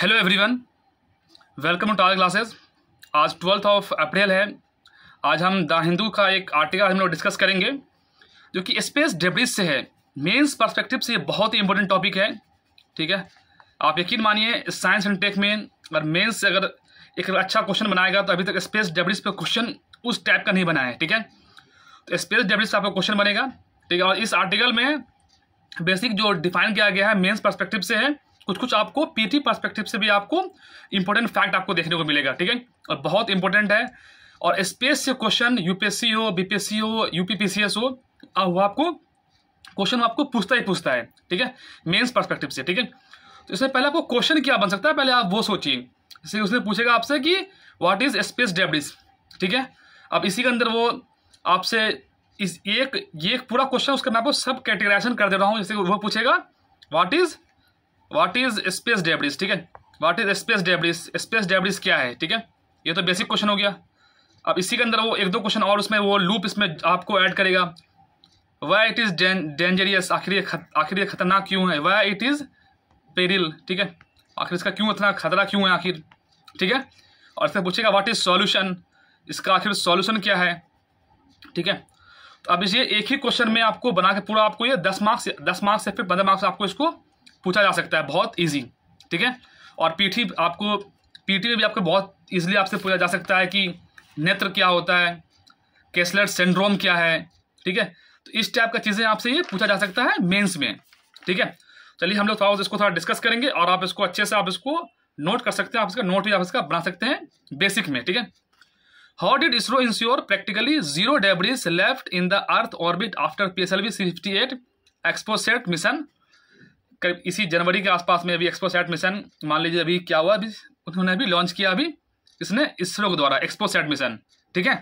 Hello everyone welcome to our classes आज twelfth of April है आज हम द हिंदू का एक आर्टिकल हम लोग डिस्कस करेंगे जो कि स्पेस डेब्रिज से है मेंस पर्सपेक्टिव से बहुत ही इंपॉर्टेंट टॉपिक है ठीक है आप यकीन मानिए साइंस एंड टेक में अगर मेंस से अगर एक अच्छा क्वेश्चन बनाएगा तो अभी तक स्पेस डेब्रिज पर क्वेश्चन उस टाइप का नहीं बना है ठीक है तो स्पेस डेब्रिज से आपका क्वेश्चन बनेगा ठीक है और इस आर्टिकल में बेसिक जो डिफाइन किया गया है मेन्स परस्पेक्टिव से है कुछ तो कुछ आपको पीटी पर्सपेक्टिव से भी आपको इंपॉर्टेंट फैक्ट आपको देखने को मिलेगा ठीक है और बहुत इंपॉर्टेंट है और स्पेस से क्वेश्चन यूपीएससी हो बीपीएससी हो यूपीपीसीएस हो वो आपको क्वेश्चन आपको पूछता ही पूछता है ठीक है मेन्स पर्सपेक्टिव से ठीक है तो इसमें पहले आपको क्वेश्चन क्या बन सकता है पहले आप वो सोचिए जैसे उसने पूछेगा आपसे कि व्हाट इज स्पेस डेबडिस ठीक है अब इसी के अंदर वो आपसे इस एक ये एक पूरा क्वेश्चन उसका मैं आपको सब कैटेगराइजेशन कर दे रहा हूँ जैसे वो पूछेगा what is what is space debris ठीक है what is space debris space debris क्या है ठीक है ये तो बेसिक क्वेश्चन हो गया अब इसी के अंदर वो एक दो क्वेश्चन और उसमें वो लूप इसमें आपको ऐड करेगा वाई इट इज़ डेंजरियस आखिर ये आखिर ये खतरनाक क्यों है वाई इट इज़ पेरिल ठीक है आखिर इसका क्यों इतना खतरा क्यों है आखिर ठीक है और इसमें पूछेगा व्हाट इज़ सॉल्यूशन इसका आखिर सॉल्यूशन क्या है ठीक है तो अब ये एक ही क्वेश्चन में आपको बना के पूरा आपको ये दस मार्क्स दस मार्क्स या फिर पंद्रह मार्क्स आपको इसको पूछा जा सकता है बहुत ईजी ठीक है और पीठी आपको पीठी में भी आपको बहुत ईजिली आपसे पूछा जा सकता है कि नेत्र क्या होता है केसलर सिंड्रोम क्या है ठीक है तो इस टाइप का चीज़ें आपसे ये पूछा जा सकता है मेंस में ठीक है चलिए हम लोग थोड़ा इसको थोड़ा डिस्कस करेंगे और आप इसको अच्छे से आप इसको नोट कर सकते हैं आप इसका नोट भी आप इसका बना सकते हैं बेसिक में ठीक है how did ISRO ensure practically zero debris left in the earth orbit after P S L V C fifty eight XPoSat mission करीब इसी जनवरी के आसपास में अभी एक्सपोसैट मिशन मान लीजिए अभी क्या हुआ अभी उन्होंने अभी लॉन्च किया अभी इसने इसरो के द्वारा एक्सपोसैट मिशन ठीक है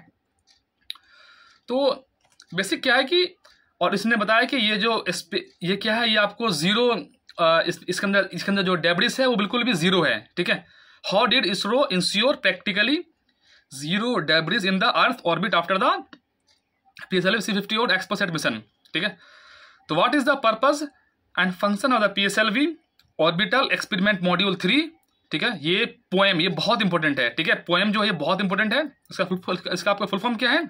तो बेसिक क्या है कि और इसने बताया कि ये जो ये क्या है ये आपको ज़ीरो इस, इसके अंदर इसके अंदर जो डेबरिस है वो बिल्कुल भी ज़ीरो है ठीक है how did ISRO ensure practically zero debris in the earth orbit after the P S L V C fifty और एक्सपोसेट मिशन ठीक है तो what is the purpose and function of the P S L V orbital experiment module three ठीक है ये poem ये बहुत important है ठीक है पोएम जो है बहुत इंपॉर्टेंट है इसका इसका आपका फुल फॉर्म क्या है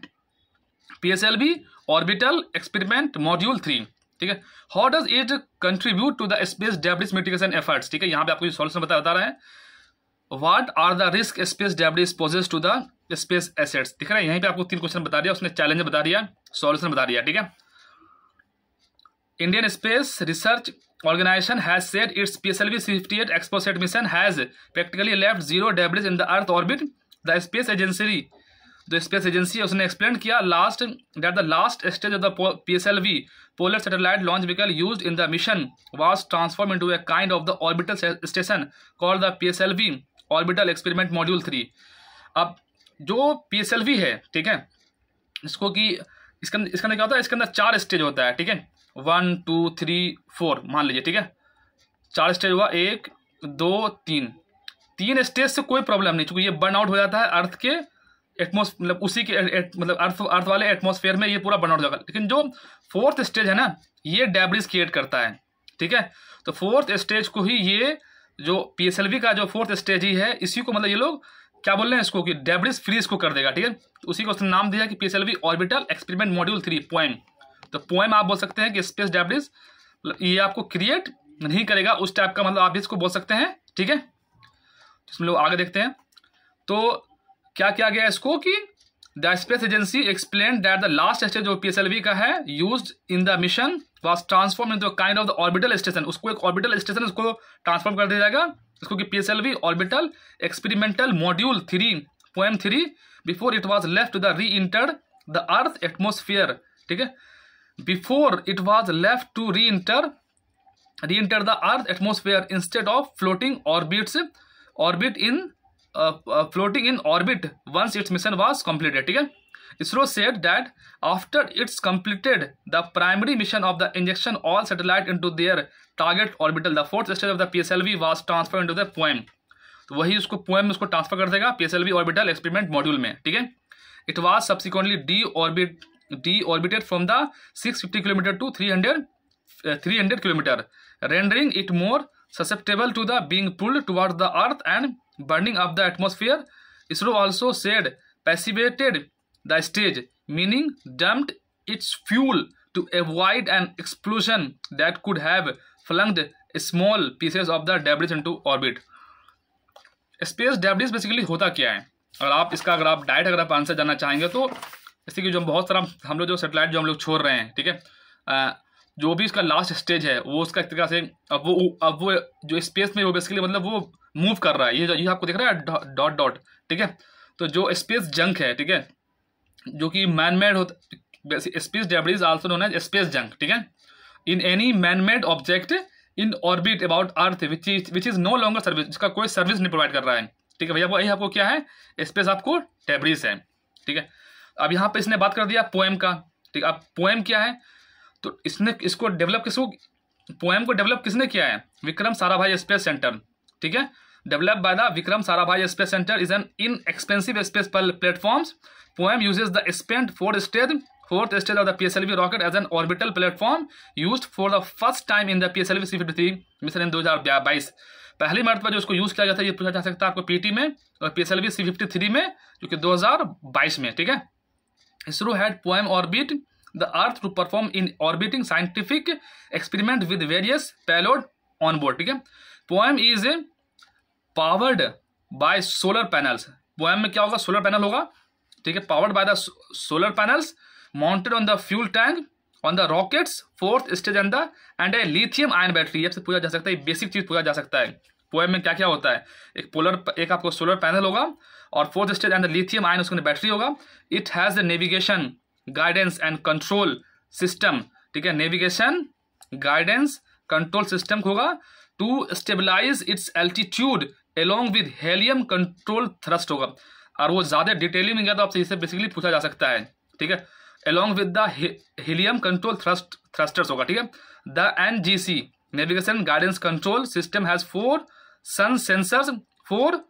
P S L V orbital experiment module three ठीक है how does it contribute to the space debris mitigation efforts ठीक है यहाँ पे आपको सोल्यूशन बता बता रहा है what are the risk space debris poses to the space assets ठीक है यहीं पे आपको तीन क्वेश्चन बता दिया उसने चैलेंज बता दिया सॉल्यूशन बता दिया ठीक है space research organisation has set its PSLV PSLV eight XPoSat mission has practically left zero debris in the earth orbit the space agency the space agency है उसने एक्सप्लेन किया last that the last stage of the P S L V polar satellite launch vehicle use in the mission was transform into a kind of the orbital station call the P S L V orbital experiment module three अब जो P S L we है ठीक है इसको कि इसके इसके अंदर क्या होता है इसके अंदर चार स्टेज होता है ठीक है वन टू थ्री फोर मान लीजिए ठीक है चार स्टेज हुआ एक दो तीन तीन स्टेज से कोई प्रॉब्लम नहीं चूंकि ये बर्न आउट हो जाता है अर्थ के एटमोस मतलब उसी के मतलब अर्थ अर्थ वाले एटमोसफेयर में ये पूरा बर्न आउट जाएगा लेकिन जो फोर्थ स्टेज है ना ये डेब्रिज क्रिएट करता है ठीक है तो फोर्थ स्टेज को ही ये जो पी का जो फोर्थ स्टेज ही है इसी को मतलब ये लोग क्या बोल रहे हैं इसको कि डेब्रिज फ्रीज को कर देगा ठीक है तो उसी को उसने नाम दिया कि P orbital experiment module three point तो पोएम आप बोल सकते हैं कि स्पेस डेब्रिज ये आपको क्रिएट नहीं करेगा उस टाइप का मतलब आप इसको बोल सकते हैं ठीक है तो इसमें लोग आगे देखते हैं तो क्या किया गया इसको कि the space agency explain that the last stage जो पीएसएलवी का है use in the mission was transform in the kind of the orbital station उसको एक ऑर्बिटल स्टेशन उसको ट्रांसफॉर्म कर दिया जाएगा इसको कि PSLV orbital experimental module three POEM three before it was left the reentered the earth atmosphere ठीक है before it was left to re-enter re-enter the earth atmosphere instead of floating orbits orbit in uh, uh, floating in orbit once its mission was completed ठीक है ISRO said that after it's completed the primary mission of the injection all satellite into their target orbital the fourth stage of the PSLV was transferred into the poem तो वही उसको poem में उसको transfer कर देगा P S L V orbital experiment module में ठीक है it was subsequently deorbit deorbited from the fifty kilometre to three hundred kilometre rendering it more susceptible to the being pulled toward the earth and burning off the atmosphere ISRO also said passivated the stage meaning dumped its fuel to avoid an explosion that could have flunged small pieces of the debris in to orbit space debris basically होता क्या है अगर आप इसका अगर आप direct अगर आप आंसर जानना चाहेंगे तो जैसे कि जो बहुत सारा हम लोग जो सेटेलाइट जो हम लोग छोड़ रहे हैं ठीक है जो भी उसका लास्ट स्टेज है वो उसका एक तरह से अब वो अब वो जो स्पेस में वो बेसिकली मतलब वो मूव कर रहा है ये ये आपको दिख रहा है डॉट डॉट ठीक है तो जो स्पेस जंक है ठीक है जो कि मैन मेड होता स्पेस डेबरीज आल्सो नोन है स्पेस जंक ठीक है in any man made object in orbit about earth which is which is no longer service जिसका कोई सर्विस नहीं प्रोवाइड कर रहा है ठीक है भैया वही आपको क्या है स्पेस आपको डेबरीज है ठीक है अब यहाँ पे इसने बात कर दिया पोएम का ठीक अब पोएम क्या है तो इसने इसको डेवलप किसको पोएम को डेवलप किसने किया है Vikram Sarabhai space centre ठीक है develop by the Vikram Sarabhai space centre is an inexpensive space platform POEM uses the spent fourth stage fourth stage of the V rocket as an orbital platform use for the first time in the PSLV C fifty mission in दो पहली मार्च पर जो उसको use किया गया था यह पूछा जा सकता है आपको पीटी में और पीएसएलवी सी फिफ्टी थ्री में जो कि बाईस में ठीक है ISRO had POEM orbit the earth to perform in orbiting scientific experiment with various payload on board ठीक है POEM is powered by solar panels POEM में क्या होगा सोलर पैनल होगा ठीक है powered by the solar panels mounted on the fuel tank on the rocket's fourth stage an the end a lithium ion battery ये पूछा जा सकता है बेसिक चीज पूछा जा सकता है पोएम में क्या क्या होता है एक पोलर एक आपको सोलर पैनल होगा और fourth stage and lithium ion उसके बैटरी होगा it has the navigation guidance and control system ठीक है नेविगेशन गाइडेंस कंट्रोल सिस्टम होगा to stabilise its altitude along with helium control thrust होगा और वो ज़्यादा डिटेलिंग में गया तो आपसे इसे बेसिकली पूछा जा सकता है ठीक है along with helium control thrust thrusters होगा ठीक है the N G C navigation guidance control system has four sun sensors four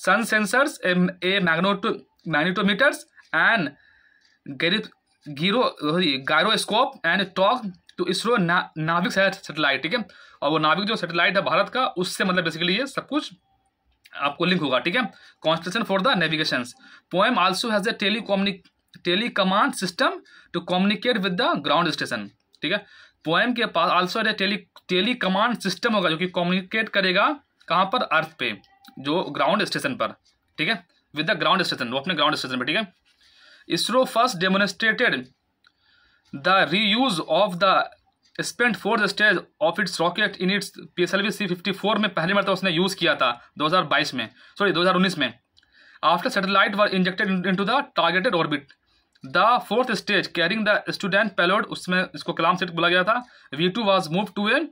sensors a, a magneto magnetometers and and gyro gyroscope and talk to ISRO ना, NavIC satellite ठीक है और वो नाविक जो सैटेलाइट है भारत का उससे मतलब बेसिकली ये सब कुछ आपको लिंक होगा ठीक है constellation for the navigation POEM also has a tele tele command system to communicate with the ground station ठीक है पोएम के पास also tele tele command system होगा जो कि कम्युनिकेट करेगा कहाँ पर अर्थ पे जो ग्राउंड स्टेशन पर ठीक है विद द ग्राउंड स्टेशन वो अपने ग्राउंड स्टेशन पर ठीक है ISRO first demonstrated the reuse of the spent fourth stage of its rocket in its P S L V C fifty four में पहली बार तो उसने यूज़ किया था दो हज़ार बाईस में सॉरी दो हज़ार उन्नीस में after satellite were injected into the targeted orbit the fourth stage carrying the student payload उसमें इसको कलाम सेट बोला गया था V two was move to a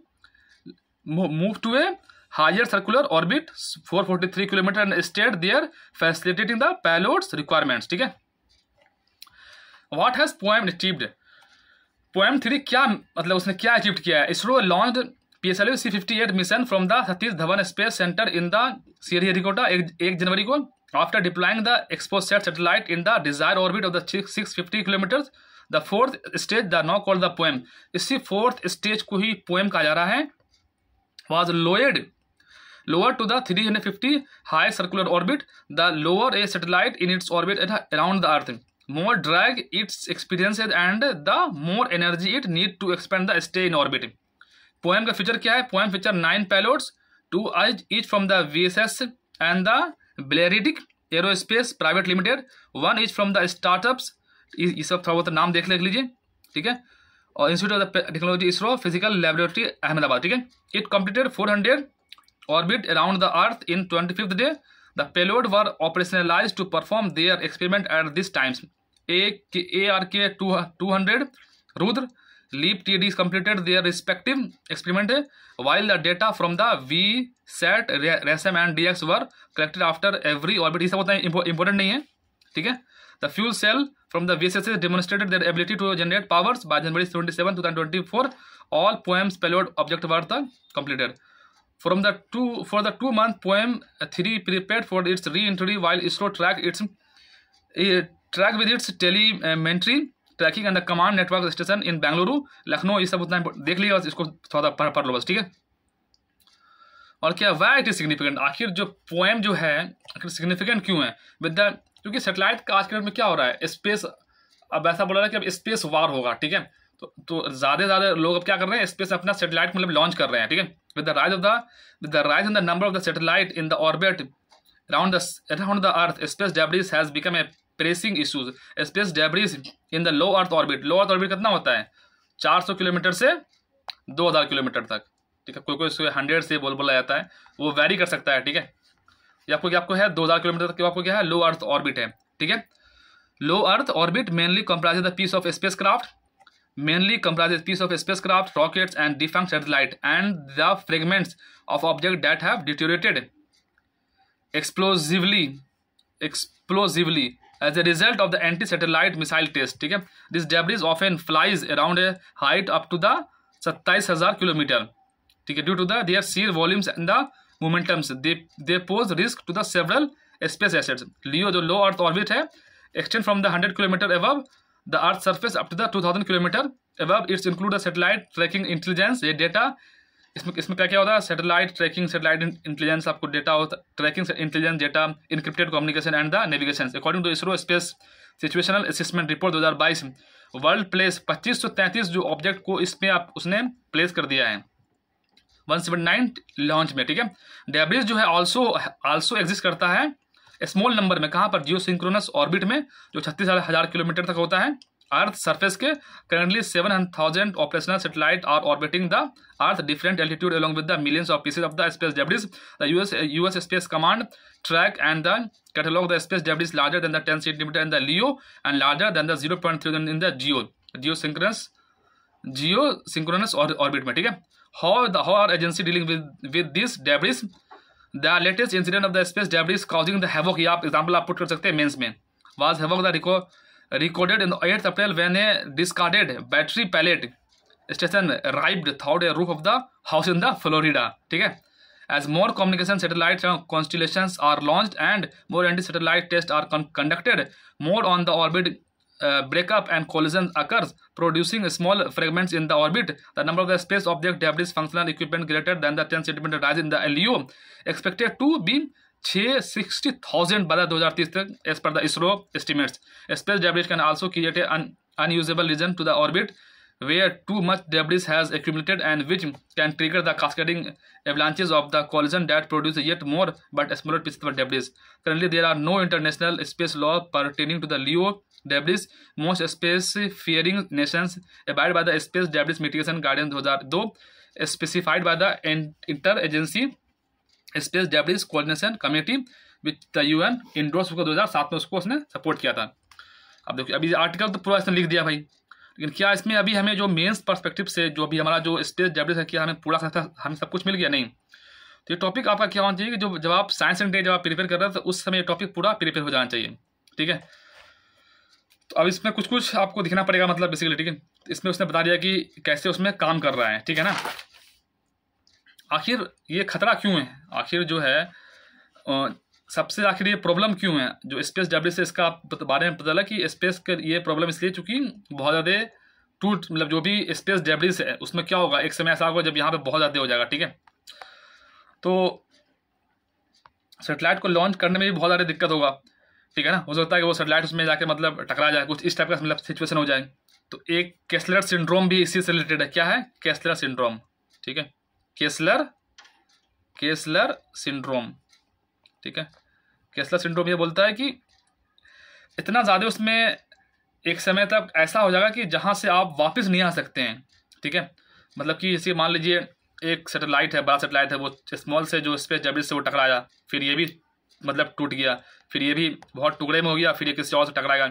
move to a higher circular orbit 443 km and stayed there facilitating the payload's requirements ठीक है what has POEM achieved POEM three क्या मतलब उसने क्या अचीव किया है ISRO launch P S L C fifty eight mission from the Satish Dhawan space centre in the Sriharikota एक, एक जनवरी को after deploying the XPoSat satellite in the desire orbit of the six fifty kilometre the fourth stage the now called the POEM इसी fourth stage को ही POEM कहा जा रहा है was lowered lower to the 350 high circular orbit, the lower a satellite in its orbit around the Earth. More drag it experiences and the more energy it needs to expand the stay in orbit. POEM का feature क्या है POEM feature nine payloads two आज each from the V S S and the aerospace private limited one is from the startup ये सब थोड़ा बहुत तो नाम देख लेख लीजिए ठीक है और institute of technology ISRO physical laboratory Ahmedabad ठीक है it completed four hundred orbit around the Earth in 25th day. The payload were operationalized to perform their experiment at these times. ARK 200 Rudra Leap TDs completed their respective experiment while the data from the v sat rsm and DX were collected after every orbit. is important important nahi hai theek hai The fuel cell from the VSS demonstrated their ability to generate powers by January 27, 2024. All poems payload object were completed. from the two for the two month poem uh, three prepared for its re-entry while ISRO track its uh, track with its telemetry tracking and the command network station in Bengaluru Lucknow ये सब उतना देख लिया इसको थोड़ा पढ़ पढ़ लो बस ठीक है और क्या वाई इट इज सिग्निफिकेंट आखिर जो पोएम जो है आखिर सिग्निफिकेंट क्यों है विद द क्योंकि सेटेलाइट का आज के डेट में क्या हो रहा है स्पेस अब ऐसा बोला रहा है कि अब स्पेस वार होगा ठीक है तो तो ज़्यादा ज़्यादा लोग अब क्या कर रहे हैं स्पेस अपना सेटेलाइट मतलब लॉन्च कर रहे हैं ठीक है with the rise of the with the rise in the number of the satellite in the orbit round the around the earth space debris has become a pressing issue space debris in the low earth orbit low earth कितना होता है 400 kilometre से 2000 kilometre तक ठीक है कोई कोई इसको हंड्रेड से बोल बोला जाता है वो वेरी कर सकता है ठीक है ये आपको क्या आपको है दो हजार किलोमीटर तक आपको क्या है लो अर्थ ऑर्बिट है ठीक है low earth orbit mainly comprise the piece of spacecraft mainly comprises pieces of spacecraft, rockets and defunct satellite and the fragments of objects that have deteriorated explosively explosively as a result of the anti-satellite missile test okay? this debris often flies around a height up to the 27000 km okay? due to the their sheer volumes and the momentums they they pose risk to the several space assets leo the low earth orbit extend from the 100 km above the Earth's surface up to the 2000 kilometre above its include the satellite tracking intelligence ये data इसमें इसमें क्या क्या होता है satellite tracking satellite intelligence आपको data होता tracking intelligence data encrypted communication and the navigation according to ISRO space situational assessment report 2022 world place 2533 जो ऑब्जेक्ट को इसमें आप उसने प्लेस कर दिया है नाइन लॉन्च में ठीक है डेब्रिज जो है ऑल्सो ऑल्सो एग्जिस्ट करता है स्मॉल नंबर में कहाँ पर जियोसिंक्रोनस ऑर्बिट में जो छत्तीस हज़ार किलोमीटर तक होता है अर्थ सरफेस के currently seven thousand operational satellite are orbiting the earth different altitude along with the millions of pieces of the space debris US US space command track and the catalogue the space debris larger than the ten centimetre in the LEO and larger than the zero point three in the GEO GEO geosynchronous orbit में ठीक है how the how are agency dealing with with this debris the latest incident of the space debris causing the havoc ये आप example आप put कर सकते हैं mains में was havoc the reco recorded in eighth April when a discarded battery pallet station ripped through a roof of the house in the Florida ठीक है as more communication satellite constellation are launch and more anti satellite test are conducted more on the orbit Uh, breakup and collision occurs, producing small fragments in the orbit, the number of the space object debris functional equipment greater than the 10 centimeter rise in the LEO expected to be 60,000 by the 2030 as per the ISRO estimates. Space debris can also create an unusable region to the orbit where too much debris has accumulated and which can trigger the cascading avalanches of the collision that produce yet more but smaller pieces of debris. Currently, there are no international space law pertaining to the LEO debris. Most space-faring nations abide by the Space Debris Mitigation Guidance 2000, though specified by the Interagency Space Debris Coordination Committee, which the UN endorse दो हजार सात में उसको उसने support किया था अब देखिए अभी आर्टिकल तो पूरा इसने लिख दिया भाई लेकिन क्या इसमें अभी हमें जो मेन्स परस्पेक्टिव से जो अभी हमारा जो स्टेज डेवलप है क्या हमें पूरा सकता हमें सब कुछ मिल गया नहीं तो ये टॉपिक आपका क्या होना चाहिए कि जो जब आप साइंस एंड डे जब आप प्रिपेयर कर रहे हो तो उस समय ये टॉपिक पूरा प्रिपेयर हो जाना चाहिए ठीक है तो अब इसमें कुछ कुछ आपको दिखना पड़ेगा मतलब बेसिकली ठीक है इसमें उसने बता दिया कि कैसे उसमें काम कर रहा है ठीक है ना आखिर ये खतरा क्यों है आखिर जो है सबसे आखिर ये प्रॉब्लम क्यों है जो स्पेस डब्ल्यू से इसका बारे में पता चला कि स्पेस का ये प्रॉब्लम इसलिए चूंकि बहुत ज़्यादा टूट मतलब जो भी स्पेस डेब्रिस है उसमें क्या होगा एक समय ऐसा होगा जब यहाँ पे बहुत ज़्यादा हो जाएगा ठीक है तो सेटेलाइट को लॉन्च करने में भी बहुत ज़्यादा दिक्कत होगा ठीक है ना हो सकता है कि वो सेटेलाइट उसमें जाके मतलब टकरा जाए कुछ इस टाइप का मतलब सिचुएशन हो जाए तो एक केसलर सिंड्रोम भी इसी से रिलेटेड है क्या है केसलर सिंड्रोम ठीक है केसलर केसलर सिंड्रोम ठीक है केसला सिंड्रोम ये बोलता है कि इतना ज़्यादा उसमें एक समय तक ऐसा हो जाएगा कि जहाँ से आप वापस नहीं आ सकते हैं ठीक है मतलब कि जैसे मान लीजिए एक सेटेलाइट है बड़ा सेटेलाइट है वो स्मॉल से जो स्पेस जबल से वो टकराया फिर ये भी मतलब टूट गया फिर ये भी बहुत टुकड़े में हो गया फिर ये किसी और से टकराएगा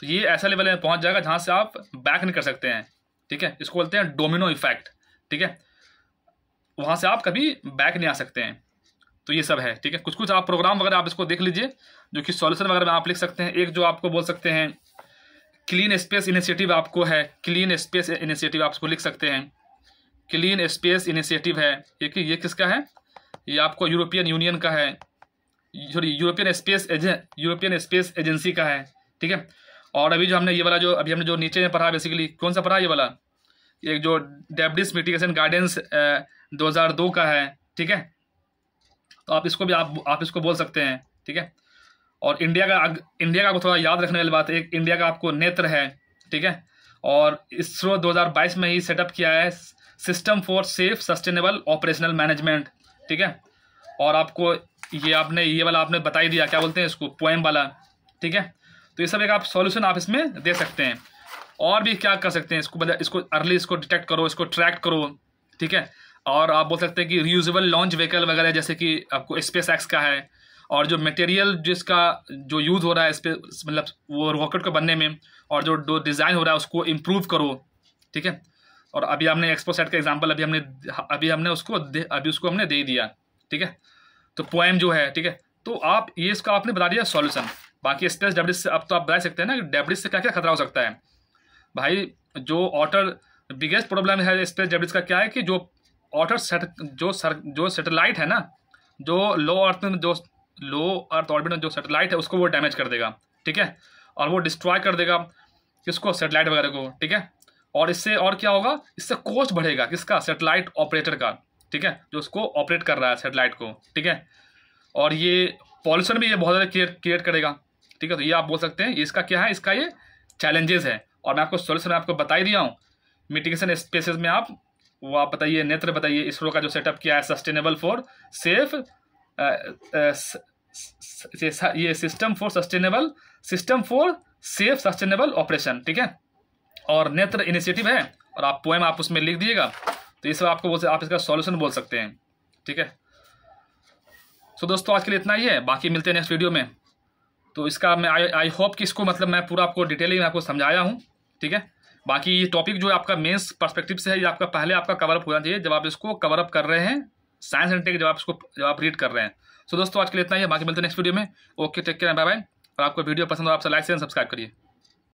तो ये ऐसा लेवल में पहुँच जाएगा जहाँ से आप बैक नहीं कर सकते हैं ठीक है इसको बोलते हैं डोमिनो इफेक्ट ठीक है वहाँ से आप कभी बैक नहीं आ सकते हैं तो ये सब है ठीक है कुछ कुछ आप प्रोग्राम वगैरह आप इसको देख लीजिए जो कि सॉल्यूशन वगैरह में आप लिख सकते हैं एक जो आपको बोल सकते हैं क्लीन स्पेस इनिशिएटिव आपको है क्लीन स्पेस इनिशिएटिव आप इसको लिख सकते हैं क्लीन स्पेस इनिशिएटिव है ये कि ये किसका है ये आपको यूरोपियन यूनियन का है सॉरी यूरोपियन स्पेस एजें यूरोपियन स्पेस एजेंसी का है ठीक है और अभी जो हमने ये वाला जो अभी हमने जो नीचे में पढ़ा बेसिकली कौन सा पढ़ा ये वाला एक जो डेबडिस मिटिगेशन गाइडेंस 2002 का है ठीक है तो आप इसको भी आप आप इसको बोल सकते हैं ठीक है और इंडिया का इंडिया का थोड़ा याद रखने वाली बात है एक इंडिया का आपको नेत्र है ठीक है और इसरो 2022 में ही सेटअप किया है system for safe sustainable operational management ठीक है और आपको ये आपने ये वाला आपने बता ही दिया क्या बोलते हैं इसको पोएम वाला ठीक है तो ये सब एक आप सॉल्यूशन आप इसमें दे सकते हैं और भी क्या कर सकते हैं इसको इसको अर्ली इसको डिटेक्ट करो इसको ट्रैक करो ठीक है और आप बोल सकते हैं कि रीयूजल लॉन्च व्हीकल वगैरह जैसे कि आपको स्पेस एक्स का है और जो मटेरियल जिसका जो यूज़ हो रहा है स्पेस मतलब वो रॉकेट को बनने में और जो जो डिज़ाइन हो रहा है उसको इम्प्रूव करो ठीक है और अभी हमने एक्सपो सेट का एग्जाम्पल अभी हमने अभी हमने उसको अभी उसको हमने दे दिया ठीक है तो पोएम जो है ठीक है तो आप ये इसका आपने बता दिया सॉल्यूशन बाकी स्पेस डेब्रिज से अब तो आप बता सकते हैं ना कि डेब्रिज से क्या क्या खतरा हो सकता है भाई जो ऑटर बिगेस्ट प्रॉब्लम है स्पेस डेब्रिज का क्या है कि जो ऑटर सेट जो सर जो सेटेलाइट है ना जो लो अर्थ में जो लो अर्थ ऑर्बिट में जो सेटेलाइट है उसको वो डैमेज कर देगा ठीक है और वो डिस्ट्रॉय कर देगा किसको सेटेलाइट वगैरह को ठीक है और इससे और क्या होगा इससे कोस्ट बढ़ेगा किसका सेटेलाइट ऑपरेटर का ठीक है जो उसको ऑपरेट कर रहा है सेटेलाइट को ठीक है और ये पॉल्यूशन भी ये बहुत ज़्यादा क्रिएट करेगा ठीक है तो ये आप बोल सकते हैं इसका क्या है इसका ये चैलेंजेस है और मैं आपको सोल्यूशन आपको बता ही दिया हूँ मिटिगेशन स्पेसिस में आप वो आप बताइए नेत्र बताइए इसरो का जो सेटअप किया है सस्टेनेबल फॉर सेफ ये system for sustainable system for safe sustainable operation ठीक है और नेत्र इनिशिएटिव है और आप पोएम आप उसमें लिख दिएगा तो इस आपको बोल आप इसका सॉल्यूशन बोल सकते हैं ठीक है सो दोस्तों आज के लिए इतना ही है बाकी मिलते हैं नेक्स्ट वीडियो में तो इसका मैं आई आई होप कि इसको मतलब मैं पूरा आपको डिटेलिंग में आपको समझाया हूँ ठीक है बाकी ये टॉपिक जो है आपका मेंस पर्सपेक्टिव से है ये आपका पहले आपका कवरअप होना चाहिए जब आप इसको कवरअप कर रहे हैं साइंस एंड टेक जब आप इसको जब आप रीड कर रहे हैं सो दोस्तों आज के लिए इतना ही बाकी मिलते हैं नेक्स्ट वीडियो में okay take care bye bye और आपको वीडियो पसंद हो आपसे लाइक शेयर सब्सक्राइब करिए